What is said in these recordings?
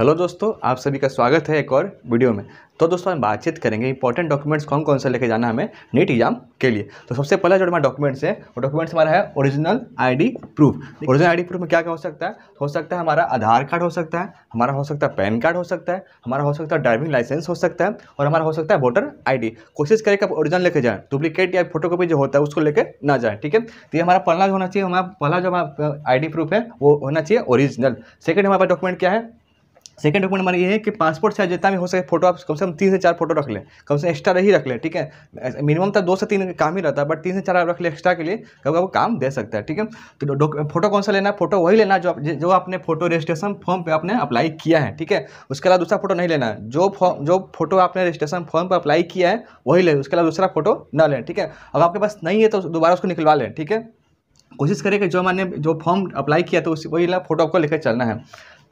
hello दोस्तों आप सभी का स्वागत है एक और वीडियो में तो दोस्तों हम बातचीत करेंगे इंपॉर्टेंट डॉक्यूमेंट्स कौन कौन से लेके जाना हमें नीट एग्जाम के लिए तो सबसे पहला जो हमारा डॉक्यूमेंट्स है वो डॉक्यूमेंट्स हमारा है original ID proof original ID proof में क्या क्या हो सकता है हो सकता है हमारा आधार कार्ड हो सकता है हमारा हो सकता है पैन कार्ड हो सकता है हमारा हो सकता है ड्राइविंग लाइसेंस हो सकता है और हमारा हो सकता है वोटर आई कोशिश करें कि आप ओरिजिनल लेके जाएँ डुप्लीकेट या फोटो जो होता है उसको लेकर ना जाए ठीक है तो ये हमारा पहला जो होना चाहिए हमारा पहला जो हमारा आई प्रूफ है वो होना चाहिए ओरिजिनल सेकेंड हमारे पास डॉक्यूमेंट क्या है सेकेंड डॉक्यूमेंट हमारा ये है कि पासपोर्ट साइज जितना भी हो सके फोटो आप कम से कम तीन से चार फोटो रख लें कम से एक्स्ट्रा ही रख लें ठीक है मिनिमम तो दो से तीन काम ही रहता है बट तीन से चार आप रख लें एक्स्ट्रा के लिए कभी वो काम दे सकता है ठीक है तो फोटो कौन सा लेना है फोटो वही लेना जो जो आपने फोटो रजिस्ट्रेशन फॉर्म पर आपने अप्लाई किया है ठीक है उसके अलावा दूसरा फोटो नहीं लेना है जो जो फोटो आपने रजिस्ट्रेशन फॉर्म पर अप्लाई किया है वही लें उसके अलावा दूसरा फोटो ना लें ठीक है अगर आपके पास नहीं है तो दोबारा उसको निकलवा लें ठीक है कोशिश करें कि जो मैंने जो फॉर्म अप्लाई किया तो उस वही फोटो आपको लेकर चलना है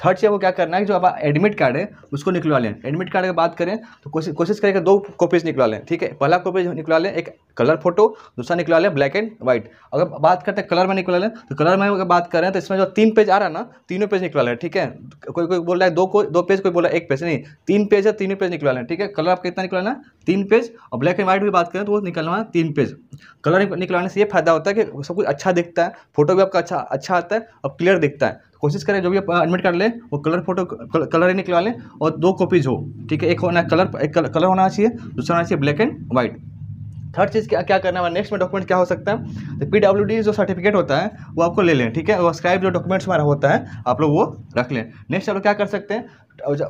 थर्ड चीज़ आपको क्या करना है जो आप एडमिट कार्ड है उसको निकलवा लें एडमिट कार्ड की बात करें तो कोशिश करें कि दो कॉपीज़ निकलवा लें ठीक है पहला कॉपी निकलवा लें एक कलर फोटो दूसरा निकला है ब्लैक एंड व्हाइट अगर बात करते हैं कलर में निकला है तो कलर में अगर बात करें तो इसमें जो तीन पेज आ रहा है ना तीनों पेज निकला है ठीक है कोई कोई बोल रहा है दो को दो पेज कोई बोल रहा है एक पेज नहीं तीन पेज है तीनों पेज निकला लें ठीक है कलर आपका कितना निकलाना है तीन पेज और ब्लैक एंड व्हाइट भी बात करें तो वो निकलना है तीन पेज कलर निकलाने से ये फायदा होता है कि सब कुछ अच्छा दिखता है फोटो भी आपका अच्छा अच्छा आता है और क्लियर दिखता है तो कोशिश करें जो भी आप एडमिट कर लें वो कलर फोटो कल, कलर ही निकला लें और दो कॉपीज हो ठीक है एक होना कलर एक कलर होना चाहिए दूसरा होना चाहिए ब्लैक एंड व्हाइट थर्ड चीज़ क्या क्या करना नेक्स्ट में डॉक्यूमेंट क्या हो सकता है तो पी जो सर्टिफिकेट होता है वो आपको ले लें ठीक है और स्क्राइब जो डॉक्यूमेंट्स हमारा होता है आप लोग वो रख लें नेक्स्ट आप लोग क्या कर सकते हैं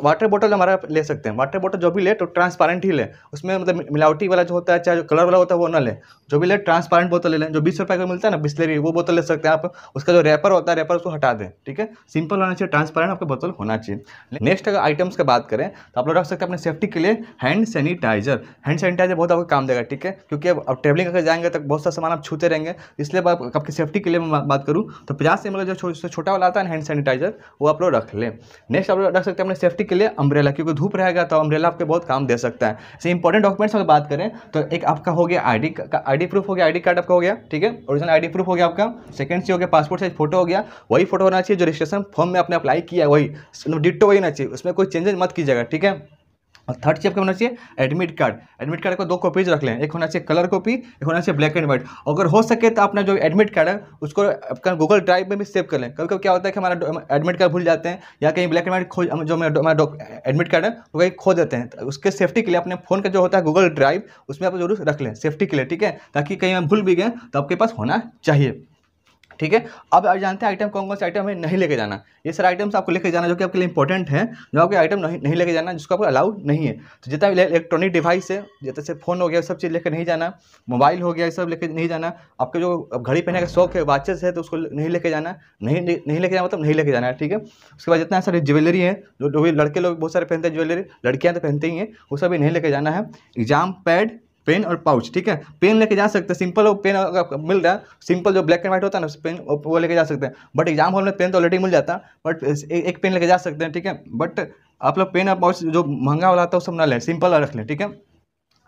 वाटर बॉटल हमारा ले सकते हैं वाटर बॉटल जो भी ले तो ट्रांसपेरेंट ही ले उसमें मतलब मिलावटी वाला जो होता है चाहे जो कलर वाला होता है वो ना ले जो भी ले ट्रांसपेरेंट बोतल ले लें जो बीस रुपये का मिलता है ना बिस्लरी वो बोतल ले सकते हैं आप उसका जो रैपर होता है रैपर उसको हटा दें ठीक है सिंपल होना चाहिए ट्रांसपेरेंट आपका बोतल होना चाहिए नेक्स्ट अगर आइटम्स की बात करें तो आप लोग रख सकते हैं अपने सेफ्टी के लिए हैंड सैनिटाइजर हैंड सैनिटाइजर बहुत आपको काम देगा ठीक है क्योंकि अब ट्रेवलिंग अगर जाएंगे तो बहुत सा सामान आप छूते रहेंगे इसलिए आपकी सेफ्टी के लिए मैं बात करूँ तो पचास एम जो छोटा वाला आता है हैंड सैनिटाइजर वो आप लोग रख लें नेक्स्ट आप लोग रख सकते हैं अपने सेफ्टी के लिए अम्ब्रेला क्योंकि धूप रहेगा तो अम्ब्रेला आपके बहुत काम दे सकता है जैसे इंपॉर्टेंट डॉक्यूमेंट्स अगर बात करें तो एक आपका हो गया आई का आई प्रूफ हो गया आई कार्ड आपका हो गया ठीक है ओरिजिनल आई प्रूफ हो गया आपका सेकंड से हो गया पासपोर्ट साइज फोटो हो गया वही फोटो होना चाहिए जो रजिस्ट्रेशन फॉर्म में आपने अप्लाई किया वही डिटो तो वही ना चाहिए उसमें कोई चेंजेज मत कीजिएगा ठीक है और थर्ड चीज़ आपका होना चाहिए एडमिट कार्ड एडमिट कार्ड को दो कॉपीज रख लें एक होना चाहिए कलर कॉपी एक होना चाहिए ब्लैक एंड व्हाइट अगर हो सके तो अपना जो एडमिट कार्ड है उसको अपना गूगल ड्राइव में भी सेव कर लें कभी कभी क्या होता है कि हमारा एडमिट कार्ड भूल जाते हैं या कहीं ब्लैक एंड व्हाइट खो जो हमारा एडमिट कार्ड है वो कहीं खो देते हैं तो उसके सेफ्टी के लिए अपने फ़ोन का जो होता है गूगल ड्राइव उसमें आप जरूर रख लें सेफ्टी के लिए ठीक है ताकि कहीं हम भूल भी गए तो आपके पास होना चाहिए ठीक है अब जानते हैं आइटम कौन कौन से आइटम है नहीं लेके जाना ये सारे आइटम्स आपको लेके जाना जो कि आपके लिए इंपॉर्टेंट है जो आपके आइटम नहीं नहीं लेके जाना जिसको आपको अलाउड नहीं है तो जितना भी इलेक्ट्रॉनिक डिवाइस है जैसे फ़ोन हो गया सब चीज़ लेकर नहीं जाना मोबाइल हो गया ये सब लेके नहीं जाना आपके जो घड़ी पहने का शौक है वाचेस है तो उसको नहीं लेके जाना नहीं नहीं लेके जाना मतलब नहीं लेके जाना है ठीक है उसके बाद जितना सारे ज्वेलरी है जो भी लड़के लोग बहुत सारे पहनते हैं ज्वेलरी लड़कियाँ तो पहनते ही हैं वो सब भी नहीं लेके जाना है एग्जाम पैड पेन और पाउच ठीक है पेन लेके जा सकते हैं सिंपल पेन अगर मिल रहा है सिंपल जो ब्लैक एंड व्हाइट होता है ना पेन वो लेके जा सकते हैं बट एग्जाम हॉल में पेन तो ऑलरेडी मिल जाता है बट एक पेन लेके जा सकते हैं ठीक है बट आप लोग पेन और पाउच जो महंगा वाला होता है वो सब ना लें सिंपल रख लें ठीक है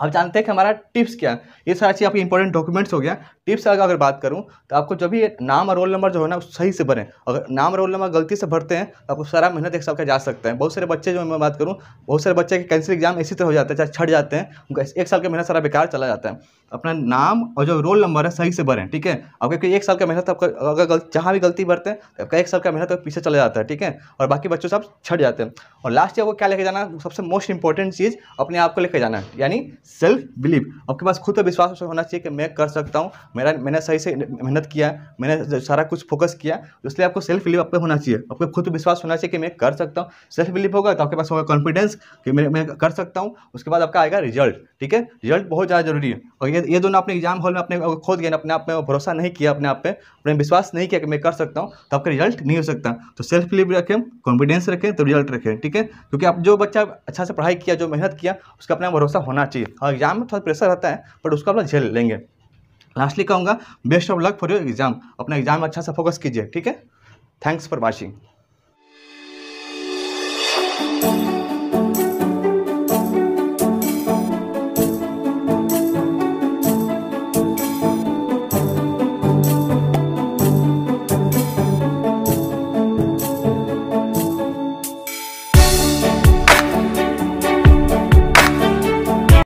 अब जानते हैं कि हमारा टिप्स क्या है ये सारा चीज़ आपकी इंपॉर्टेंट डॉक्यूमेंट्स हो गया टिप्स अगर बात करूँ तो आपको जब भी नाम और रोल नंबर जो है ना सही से भरें अगर नाम रोल नंबर गलती से भरते हैं तो आपको सारा मेहनत एक का जा सकता है बहुत सारे बच्चे जो मैं बात करूँ बहुत सारे बच्चे के कैंसिल एग्जाम इसी तरह हो जाते हैं चाहे छट जाते हैं उनका एक साल का मेहनत सारा बेकार चला जाता है अपना नाम और जो रोल नंबर है सही से भरें ठीक है अब क्योंकि एक साल का मेहनत आपका अगर गलत जहाँ भी गलती भरते हैं तो आपका एक साल का मेहनत पीछे चला जाता है ठीक है और बाकी बच्चों सब छट जाते हैं और लास्ट आपको क्या लेके जाना सबसे मोस्ट इंपॉर्टेंट चीज़ अपने आप को लेके जाना है यानी सेल्फ बिलीव आपके पास खुद पर विश्वास होना चाहिए कि मैं कर सकता हूँ मेरा मैंने सही से मेहनत किया मैंने सारा कुछ फोकस किया इसलिए आपको सेल्फ बिलीव आप पे होना चाहिए आपको खुद विश्वास होना चाहिए कि मैं कर सकता हूँ सेल्फ बिलीव होगा तो आपके पास होगा कॉन्फिडेंस कि मैं मैं कर सकता हूँ उसके बाद आपका आएगा रिजल्ट ठीक है रिजल्ट बहुत ज़्यादा जरूरी है और ये ये दोनों अपने एग्जाम हॉल में अपने खो दिया अपने आप में भरोसा नहीं किया अपने आप पर अपने विश्वास नहीं किया कि मैं कर सकता हूँ तो आपका रिजल्ट नहीं हो सकता तो सेल्फ बिलीव रखें कॉन्फिडेंस रखें तो रिजल्ट रखें ठीक है क्योंकि आप जो बच्चा अच्छा से पढ़ाई किया जो मेहनत किया उसका अपना भरोसा होना चाहिए और हाँ, एग्जाम में थोड़ा प्रेशर रहता है बट उसको आप झेल लेंगे लास्टली कहूँगा best of luck for your exam अपना एग्जाम अच्छा सा फोकस कीजिए ठीक है थैंक्स फॉर वॉचिंग